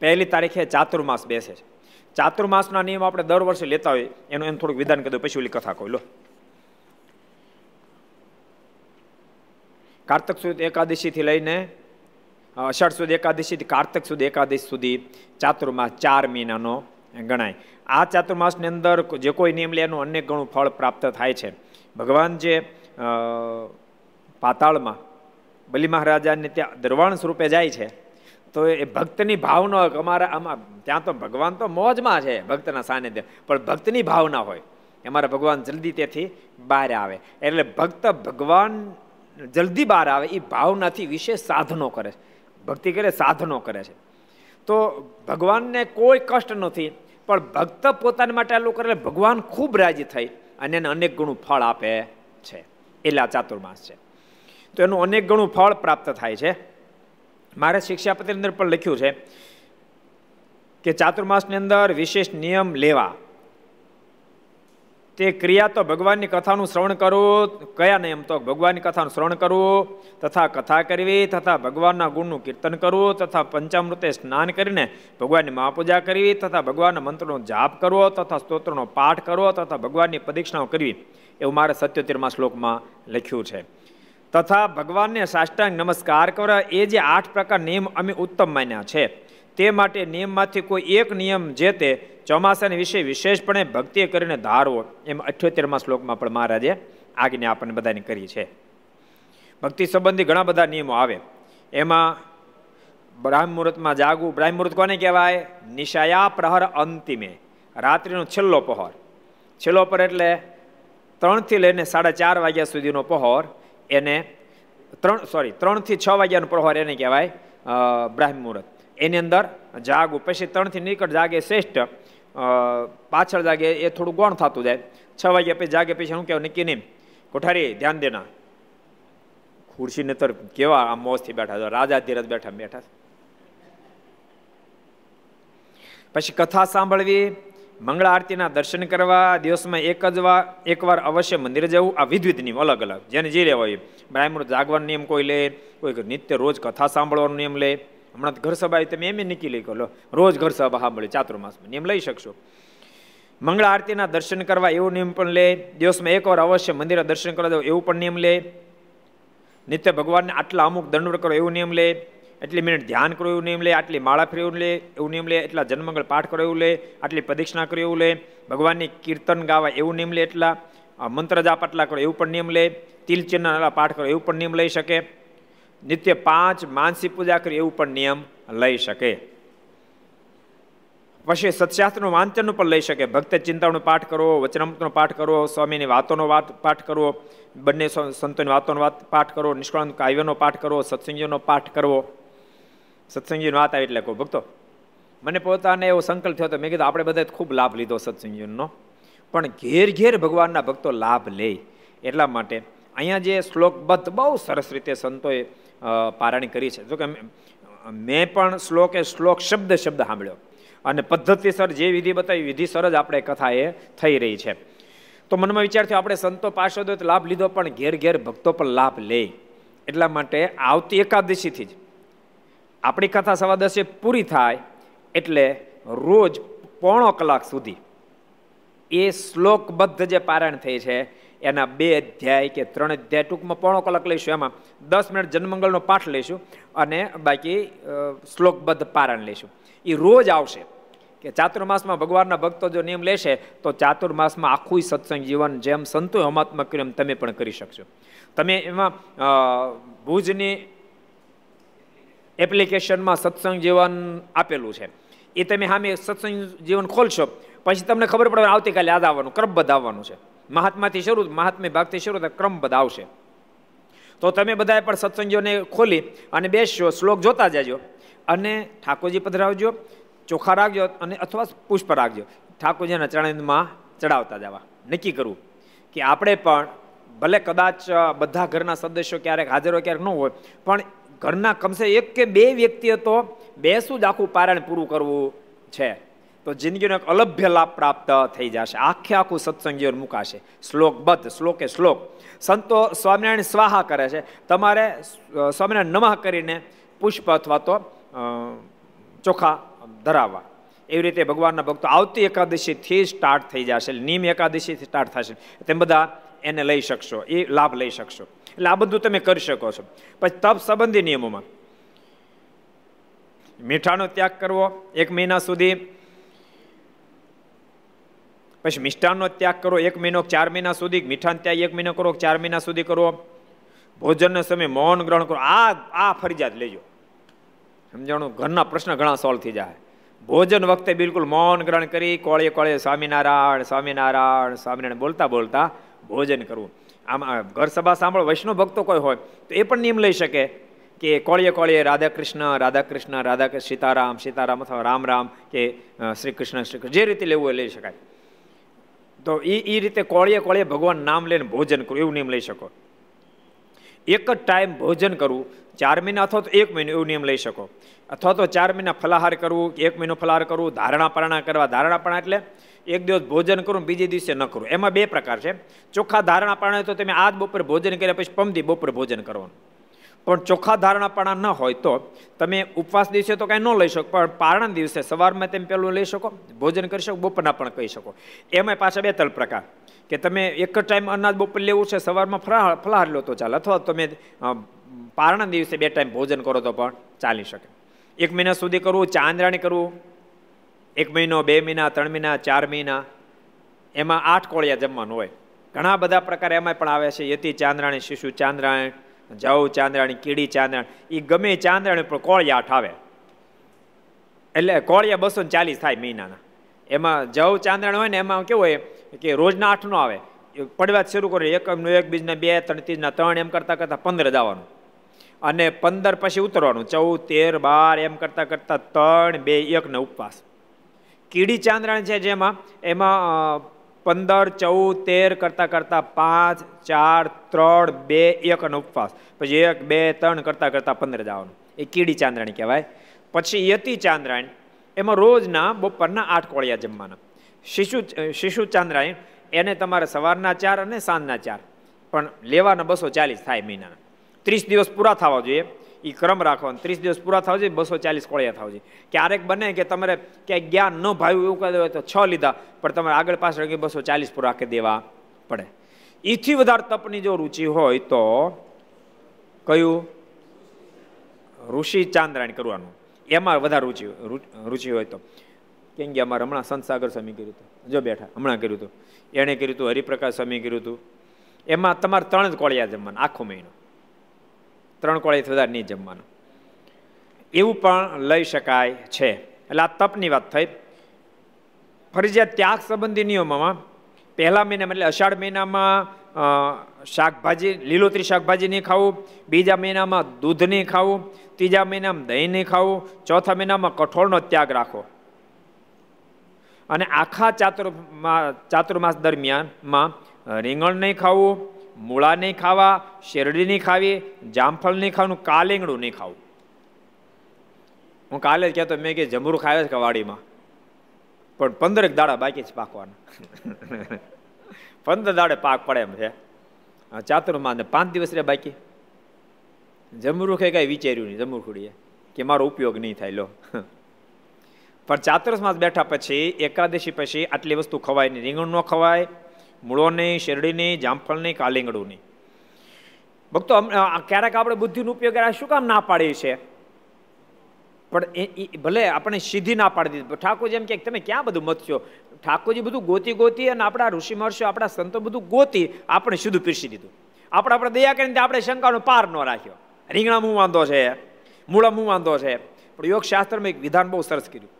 પહેલી તારીખે ચાતુર્માસ બેસે છે ચાતુર્માસના નિયમ આપણે દર વર્ષે લેતા હોય એનું એમ થોડુંક વિધાન કીધું પછી ઓલી કથા કહું લો કારતક સુદ એકાદશીથી લઈને અષાઢ સુદ એકાદશીથી કારતક સુદ એકાદશી સુધી ચાતુર્માસ ચાર મહિનાનો ગણાય આ ચાતુર્માસની અંદર જે કોઈ નિયમ લે એનું અનેક ગણું ફળ પ્રાપ્ત થાય છે ભગવાન જે પાતાળમાં બલિ મહારાજાને ત્યાં દરવાણ સ્વરૂપે જાય છે તો એ ભક્તની ભાવનો અમારા આમાં ત્યાં તો ભગવાન તો મોજમાં છે ભક્તના સાનિધ્ય પણ ભક્તની ભાવના હોય અમારા ભગવાન જલ્દી તેથી બહાર આવે એટલે ભક્ત ભગવાન જલ્દી બહાર આવે એ ભાવનાથી વિશેષ સાધનો કરે છે ભક્તિ કરે સાધનો કરે છે તો ભગવાનને કોઈ કષ્ટ નથી પણ ભક્ત પોતાના માટે આટલું કરે એટલે ભગવાન ખૂબ રાજી થઈ અને એને અનેક ગણું ફળ આપે છે એટલે આ ચાતુર્માસ છે તો એનું અનેક ગણું ફળ પ્રાપ્ત થાય છે મારે શિક્ષાપત્રની અંદર પણ લખ્યું છે કે ચાતુર્માસની અંદર વિશેષ નિયમ લેવા તે ક્રિયા તો ભગવાનની કથાનું શ્રવણ કરવું કયા નિયમ તો ભગવાનની કથાનું શ્રવણ કરવું તથા કથા કરવી તથા ભગવાનના ગુણનું કીર્તન કરવું તથા પંચામૃતે સ્નાન કરીને ભગવાનની મહાપૂજા કરવી તથા ભગવાનના મંત્રનો જાપ કરવો તથા સ્તોત્રનો પાઠ કરવો તથા ભગવાનની પ્રદીક્ષાઓ કરવી એવું મારે સત્યોતેરમાં શ્લોકમાં લખ્યું છે તથા ભગવાનને સાષ્ટાંગ નમસ્કાર કરવા એ જે આઠ પ્રકાર નિયમ અમે ઉત્તમ માન્યા છે તે માટે નિયમમાંથી કોઈ એક નિયમ જે તે ચોમાસાની વિશે વિશેષપણે ભક્તિ કરીને ધારવો એમ અઠ્યોતેરમાં શ્લોકમાં પણ મહારાજે આજ્ઞા આપણને બધાને કરી છે ભક્તિ સંબંધી ઘણા બધા નિયમો આવે એમાં બ્રાહ્મ મુહૂર્તમાં જાગવું બ્રાહ્મ મુહૂર્ત કોને કહેવાય નિશાયા પ્રહર અંતિમે રાત્રિનો છેલ્લો પહોર છેલ્લો પહોર એટલે ત્રણથી લઈને સાડા ચાર વાગ્યા સુધીનો પહોર એને ત્રણ સોરી ત્રણથી છ વાગ્યાનું પ્રહોર એને કહેવાય બ્રાહ્મ મુહૂર્ત એની અંદર જાગવું પછી ત્રણથી નિકટ જાગે શ્રેષ્ઠ પાછળ જાગે એ થોડું ગોણ થતું જાય છ વાગ્યા પછી જાગે પછી શું કહેવાય નક્કી નહીં કોઠારી ધ્યાન દેના ખુરશી નતર કેવા આ મોજથી બેઠા છો રાજા ધીરજ બેઠા બેઠા પછી કથા સાંભળવી મંગળ આરતીના દર્શન કરવા દિવસમાં એક જ વાર એકવાર અવશ્ય મંદિરે જવું આ વિધવિધ નિયમ અલગ અલગ જેને જે લેવા હોય બ્રાહ્મણ જાગવાનો નિયમ કોઈ લે કોઈ નિત્ય રોજ કથા સાંભળવાનો નિયમ લે હમણાં ઘર સભા તમે એમ નક્કી લઈ લો રોજ ઘર સભા સાંભળી ચાતુર્માસમાં નિયમ લઈ શકશો મંગળ આરતીના દર્શન કરવા એવો નિયમ પણ લે દિવસમાં એકવાર અવશ્ય મંદિરે દર્શન કરવા જવું એવું પણ નિયમ લે નિત્ય ભગવાનને આટલા અમુક દંડ કરો એવું નિયમ લે એટલી મિનિટ ધ્યાન કરો એવું નિયમ લે આટલી માળા ફરે લે એવું નિયમ લે એટલા જન્મંગળ પાઠ કરો એવું લે આટલી પ્રદક્ષિણા કરો એવું લે ભગવાનની કીર્તન ગાવા એવું નિયમ લે એટલા મંત્ર જાપ આટલા કરો એવું પણ નિયમ લે તિલ ચિહ્ન પાઠ કરો એવું પણ નિયમ લઈ શકે નિત્ય પાંચ માનસી પૂજા કરી એવું પણ નિયમ લઈ શકે પછી સત્શાસ્ત્રનું વાંચનનું પણ લઈ શકે ભક્ત ચિંતાનો પાઠ કરો વચનામૃતનો પાઠ કરો સ્વામીની વાતોનો વાત પાઠ કરો બંને સંતોની વાતોનો વાત પાઠ કરો નિષ્કળાંત કાવ્યનો પાઠ કરો સત્સંગીઓનો પાઠ કરવો સત્સંગીની વાત આવી એટલે કોઈ ભક્તો મને પોતાને એવો સંકલ્પ થયો તો મેં કીધું આપણે બધા ખૂબ લાભ લીધો સત્સંગીનો પણ ઘેર ઘેર ભગવાનના ભક્તો લાભ લે એટલા માટે અહીંયા જે શ્લોકબદ્ધ બહુ સરસ રીતે સંતોએ પારાણી કરી છે જોકે મેં પણ શ્લોકે શ્લોક શબ્દ શબ્દ સાંભળ્યો અને પદ્ધતિસર જે વિધિ બતાવી વિધિસર જ આપણે કથા એ થઈ રહી છે તો મનમાં વિચાર થયો આપણે સંતો પાર્ષદો લાભ લીધો પણ ઘેર ઘેર ભક્તો પણ લાભ લે એટલા માટે આવતી એકાદશીથી જ આપણી કથા સવા દસે પૂરી થાય એટલે રોજ પોણો કલાક સુધી એ શ્લોકબદ્ધ જે પારાયણ થઈ છે એના બે અધ્યાય કે ત્રણ અધ્યાય ટૂંકમાં પોણો કલાક લઈશું એમાં દસ મિનિટ જનમંગલનો પાઠ લઈશું અને બાકી શ્લોકબદ્ધ પારાયણ લઈશું એ રોજ આવશે કે ચાતુર્માસમાં ભગવાનના ભક્તો જો નિયમ લેશે તો ચાતુર્માસમાં આખું સત્સંગ જીવન જેમ સંતો હમાત્મક કર્યું એમ તમે પણ કરી શકશો તમે એમાં ભુજની એપ્લિકેશનમાં સત્સંગ જીવન આપેલું છે એ તમે સામે સત્સંગ જીવન ખોલશો પછી તમને ખબર પડે આવતીકાલે યાદ આવવાનું ક્રમ બધાવવાનું છે મહાત્માથી શરૂ મહાત્મા ભાગથી શરૂ થાય ક્રમ બધાવશે તો તમે બધાએ પણ સત્સંગીઓને ખોલી અને બેસજો શ્લોક જોતા જજો અને ઠાકોરજી પધરાવજો ચોખા રાખજો અને અથવા પુષ્પ રાખજો ઠાકોરજીના ચરણમાં ચડાવતા જવા નક્કી કરવું કે આપણે પણ ભલે કદાચ બધા ઘરના સદસ્યો ક્યારેક હાજર હોય ક્યારેક ન હોય પણ ઘરના કમસે એક કે બે વ્યક્તિએ તો બેસું જ આખું પારાયણ પૂરું કરવું છે તો જિંદગીનો એક અલભ્ય લાભ પ્રાપ્ત થઈ જશે આખે આખું સત્સંગીઓ મુકાશે શ્લોકબદ્ધ શ્લોકે શ્લોક સંતો સ્વામિનારાયણ સ્વાહા કરે છે તમારે સ્વામિનારાયણ નમઃ કરીને પુષ્પ અથવા તો ચોખા ધરાવવા એવી રીતે ભગવાનના ભક્તો આવતી એકાદશીથી સ્ટાર્ટ થઈ જશે નિમ એકાદશીથી સ્ટાર્ટ થશે તેમ બધા એને લઈ શકશો એ લાભ લઈ શકશો એટલે આ બધું તમે કરી શકો છો પછી તપ સંબંધી નિયમોમાં મીઠાનો ત્યાગ કરવો એક મહિના સુધી પછી મિષ્ટાનનો ત્યાગ કરો એક મહિનો ચાર મહિના સુધી મીઠાનો ત્યાગ એક મહિનો કરો ચાર મહિના સુધી કરો ભોજનનો સમય મૌન ગ્રહણ કરો આ આ ફરજિયાત લેજો સમજાણું ઘરના પ્રશ્ન ઘણા સોલ્વ થઈ જાય ભોજન વખતે બિલકુલ મૌન ગ્રહણ કરી કોળે કોળે સ્વામિનારાયણ સ્વામિનારાયણ સ્વામિનારાયણ બોલતા બોલતા ભોજન કરવું આમાં ઘર સભા સાંભળો વૈષ્ણવ ભક્તો કોઈ હોય તો એ પણ નિયમ લઈ શકે કે કોળીએ કોળીએ રાધા કૃષ્ણ રાધા કૃષ્ણ રાધા સીતારામ સીતારામ અથવા રામ રામ કે શ્રી કૃષ્ણ શ્રી કૃષ્ણ જે રીતે લેવું એ લઈ શકાય તો એ એ રીતે કોળીએ કોળીએ ભગવાન નામ લઈને ભોજન કરો એવું નિયમ લઈ શકો એક જ ટાઈમ ભોજન કરવું ચાર મહિના અથવા તો એક મહિનો એવો નિયમ લઈ શકો અથવા તો ચાર મહિના ફલાહાર કરવું એક મહિનો ફલાહાર કરવું ધારણા પારણા કરવા ધારણા પારણા એટલે એક દિવસ ભોજન કરું બીજે દિવસે ન કરું એમાં બે પ્રકાર છે ચોખ્ખા ધારણા પારણા તો તમે આજ બપોરે ભોજન કર્યા પછી પમદી બપોરે ભોજન કરવાનું પણ ચોખ્ખા ધારણા પારણા ન હોય તો તમે ઉપવાસ દિવસે તો કાંઈ ન લઈ શકો પણ પારણા દિવસે સવારમાં તમે પેલું લઈ શકો ભોજન કરી શકો બપોરના પણ કહી શકો એમાં પાછા બે ત્રણ પ્રકાર કે તમે એક જ ટાઈમ અનાજ બપોર લેવું છે સવારમાં ફરાહાર ફલાહાર લો તો ચાલે અથવા તમે પારણા દિવસે બે ટાઈમ ભોજન કરો તો પણ ચાલી શકે એક મહિના સુધી કરવું ચાંદરાણી કરવું એક મહિનો બે મહિના ત્રણ મહિના ચાર મહિના એમાં આઠ કોળિયા જમવાનું હોય ઘણા બધા પ્રકાર એમાં પણ આવે છે યતિ ચાંદરાણી શિશુ ચાંદરાણી જવ ચાંદરાણી કીડી ચાંદરાણી એ ગમે ચાંદરાણી પણ કોળિયા આઠ આવે એટલે કોળિયા બસો ચાલીસ થાય મહિનાના એમાં જવ ચાંદરાણ હોય ને એમાં કેવું હોય કે રોજના આઠનો આવે પડવા જ શરૂ કરે એકમનો એક બીજના બે ત્રણ ત્રીજના ત્રણ એમ કરતાં કરતાં પંદર જવાનું અને પંદર પછી ઉતરવાનું ચૌદ તેર બાર એમ કરતાં કરતાં ત્રણ બે એકનો ઉપવાસ કીડી ચાંદ્રાણ છે જેમાં એમાં પંદર ચૌદ તેર કરતાં કરતાં પાંચ ચાર ત્રણ બે એકનો ઉપવાસ પછી એક બે ત્રણ કરતાં કરતાં પંદર જવાનું એ કીડી ચાંદ્રાણી કહેવાય પછી યતી ચાંદ્રાણી એમાં રોજના બપોરના આઠ કોળિયા જમવાના શિશુ શિશુ શિશુચંદ્રાય એને તમારે સવારના ચાર અને સાંજના ચાર પણ લેવાના બસો ચાલીસ થાય મહિનાના ત્રીસ દિવસ પૂરા થવા જોઈએ એ ક્રમ રાખવાનો ત્રીસ દિવસ પૂરા થવા જોઈએ બસો ચાલીસ કોળિયા થવા જોઈએ ક્યારેક બને કે તમારે ક્યાંય જ્ઞાન ન ભાવ્યું એવું કહી હોય તો છ લીધા પણ તમારે આગળ પાછળ બસો ચાલીસ પૂરા કરી દેવા પડે એથી વધારે તપની જો રુચિ હોય તો કયું ઋષિ ચાંદ્રાયણ કરવાનું એમાં વધારે રુચિ રુચિ હોય તો કેમ કે અમારે હમણાં સંત સાગર સ્વામી કર્યું હતું જો બેઠા હમણાં કર્યું હતું એણે કર્યું હતું હરિપ્રકાશ સ્વામી કર્યું હતું એમાં તમારે ત્રણ જ કોળિયા જમવાના આખો મહિનો ત્રણ કોળિયા વધારે નહીં જમવાનું એવું પણ લઈ શકાય છે એટલે આ તપની વાત થઈ ફરજિયાત ત્યાગ સંબંધી નિયમોમાં પહેલા મહિનામાં એટલે અષાઢ મહિનામાં શાકભાજી લીલોતરી શાકભાજી નહીં ખાવું બીજા મહિનામાં દૂધ નહીં ખાવું ત્રીજા મહિનામાં દહીં નહીં ખાવું ચોથા મહિનામાં કઠોળનો ત્યાગ રાખો અને આખા ચાતુર્માં ચાતુર્માસ દરમિયાન માં રીંગણ નહીં ખાવું મૂળા નહીં ખાવા શેરડી નહીં ખાવી જામફળ નહીં ખાવાનું કાલિંગડું નહીં ખાવું હું કાલે જ કહેતો મેં કે જમરૂ ખાવે છે વાડીમાં પણ પંદરેક દાડા બાકી છે પાકવાના પંદર દાડે પાક પડે એમ છે ચાતુર્માસ ને પાંચ દિવસ રે બાકી જમરૂખે કાંઈ વિચાર્યું નહીં જમરૂખડીએ કે મારો ઉપયોગ નહીં થાય લો પણ ચાતુર્સ માસ બેઠા પછી એકાદશી પછી આટલી વસ્તુ ખવાય નહીં રીંગણ ન ખવાય મૂળો નહીં શેરડી નહીં જામફળ નહીં કાલિંગડું નહીં ભક્તો ક્યારેક આપણે બુદ્ધિનો ઉપયોગ કર્યા શું કામ ના પાડીએ છીએ પણ એ ભલે આપણે સીધી ના પાડી દીધી ઠાકોરજી એમ કે તમે ક્યાં બધું મત મથશો ઠાકોરજી બધું ગોતી ગોતી અને આપણા ઋષિ મહર્ષિઓ આપણા સંતો બધું ગોતી આપણે સીધું પીરસી દીધું આપણે આપણે દયા કરીને આપણે શંકાનો પાર ન રાખ્યો રીંગણા મું વાંધો છે મૂળા મું વાંધો છે પણ યોગશાસ્ત્રમાં એક વિધાન બહુ સરસ કર્યું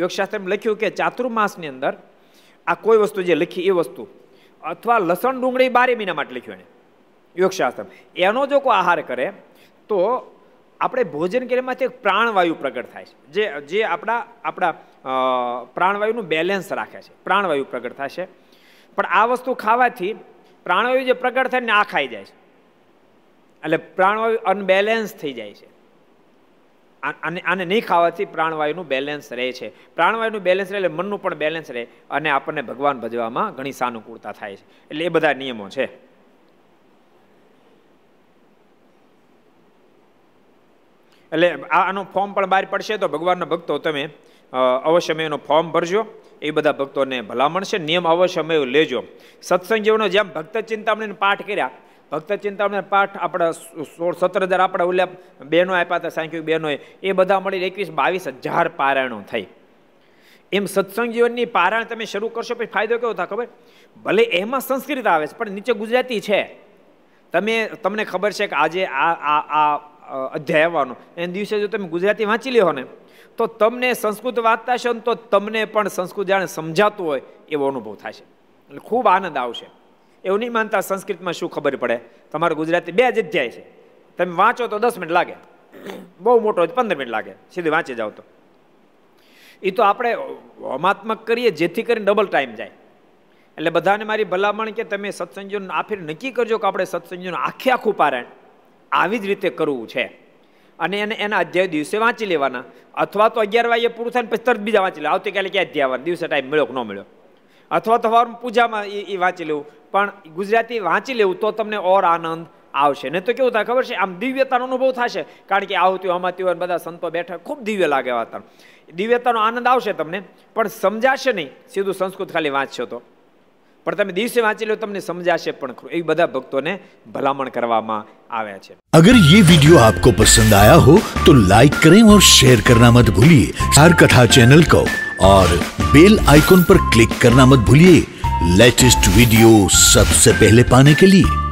યોગશાસ્ત્રમાં લખ્યું કે ચાતુર્માસની અંદર આ કોઈ વસ્તુ જે લખી એ વસ્તુ અથવા લસણ ડુંગળી બારે મહિના માટે લખ્યું એને યોગશાસ્ત્ર એનો જો કોઈ આહાર કરે તો આપણે ભોજન કરીએમાંથી એક પ્રાણવાયુ પ્રગટ થાય છે જે જે આપણા આપણા પ્રાણવાયુનું બેલેન્સ રાખે છે પ્રાણવાયુ પ્રગટ થાય છે પણ આ વસ્તુ ખાવાથી પ્રાણવાયુ જે પ્રગટ થાય ને આ ખાઈ જાય છે એટલે પ્રાણવાયુ અનબેલેન્સ થઈ જાય છે આને આને નહીં ખાવાથી પ્રાણવાયુનું બેલેન્સ રહે છે પ્રાણવાયુનું બેલેન્સ રહે એટલે મનનું પણ બેલેન્સ રહે અને આપણને ભગવાન ભજવામાં ઘણી સાનુકૂળતા થાય છે એટલે એ બધા નિયમો છે એટલે આનું ફોર્મ પણ બહાર પડશે તો ભગવાનના ભક્તો તમે અવશ્યમય એનો ફોર્મ ભરજો એ બધા ભક્તોને ભલામણ છે નિયમ અવશ્યમય લેજો સત્સંગ જેવનો જેમ ભક્ત ચિંતામણીને પાઠ કર્યા ભક્ત ચિંતામણે પાઠ આપણે સોળ સત્તર હજાર આપણે ઓલા બહેનો આપ્યા હતા સાંખ્યિક બહેનોએ એ બધા મળીને એકવીસ બાવીસ હજાર પારાયણો થઈ એમ સત્સંગીઓની પારાયણ તમે શરૂ કરશો પછી ફાયદો કેવો થાય ખબર ભલે એમાં સંસ્કૃત આવે છે પણ નીચે ગુજરાતી છે તમે તમને ખબર છે કે આજે આ આ આ અધ્યાય આવવાનો એ દિવસે જો તમે ગુજરાતી વાંચી લ્યો ને તો તમને સંસ્કૃત વાંચતા હશો ને તો તમને પણ સંસ્કૃત જાણે સમજાતું હોય એવો અનુભવ થશે એટલે ખૂબ આનંદ આવશે એવું નહીં માનતા સંસ્કૃતમાં શું ખબર પડે તમારું ગુજરાતી બે જ જગ્યાએ છે તમે વાંચો તો દસ મિનિટ લાગે બહુ મોટો પંદર મિનિટ લાગે સીધી વાંચી જાઓ તો એ તો આપણે હમાત્મક કરીએ જેથી કરીને ડબલ ટાઈમ જાય એટલે બધાને મારી ભલામણ કે તમે સત્સંજોન આખી નક્કી કરજો કે આપણે સત્સંગનું આખે આખું પારાયણ આવી જ રીતે કરવું છે અને એને એના અધ્યાય દિવસે વાંચી લેવાના અથવા તો અગિયાર વાગે પૂરું થાય ને પછી તરત બીજા વાંચી લે આવતીકાલે ક્યાં અધ્યાય દિવસે ટાઈમ મળ્યો કે ન મળ્યો અથવા તો પૂજામાં એ એ વાંચી લેવું પણ ગુજરાતી વાંચી લેવું તો તમને ઓર આનંદ આવશે ને તો કેવું થાય ખબર છે આમ દિવ્યતાનો અનુભવ થશે કારણ કે આવું થયું આમાં બધા સંતો બેઠા ખૂબ દિવ્ય લાગે વાતાવરણ દિવ્યતાનો આનંદ આવશે તમને પણ સમજાશે નહીં સીધું સંસ્કૃત ખાલી વાંચશો તો પણ તમે દિવસે વાંચી લો તમને સમજાશે પણ એ બધા ભક્તોને ભલામણ કરવામાં આવ્યા છે અગર ये वीडियो આપકો પસંદ આયા હો તો लाइक करें और શેર करना મત ભૂલીએ हर कथा चैनल को और बेल आइकॉन पर क्लिक करना मत भूलिए लेटेस्ट वीडियो सबसे पहले पाने के लिए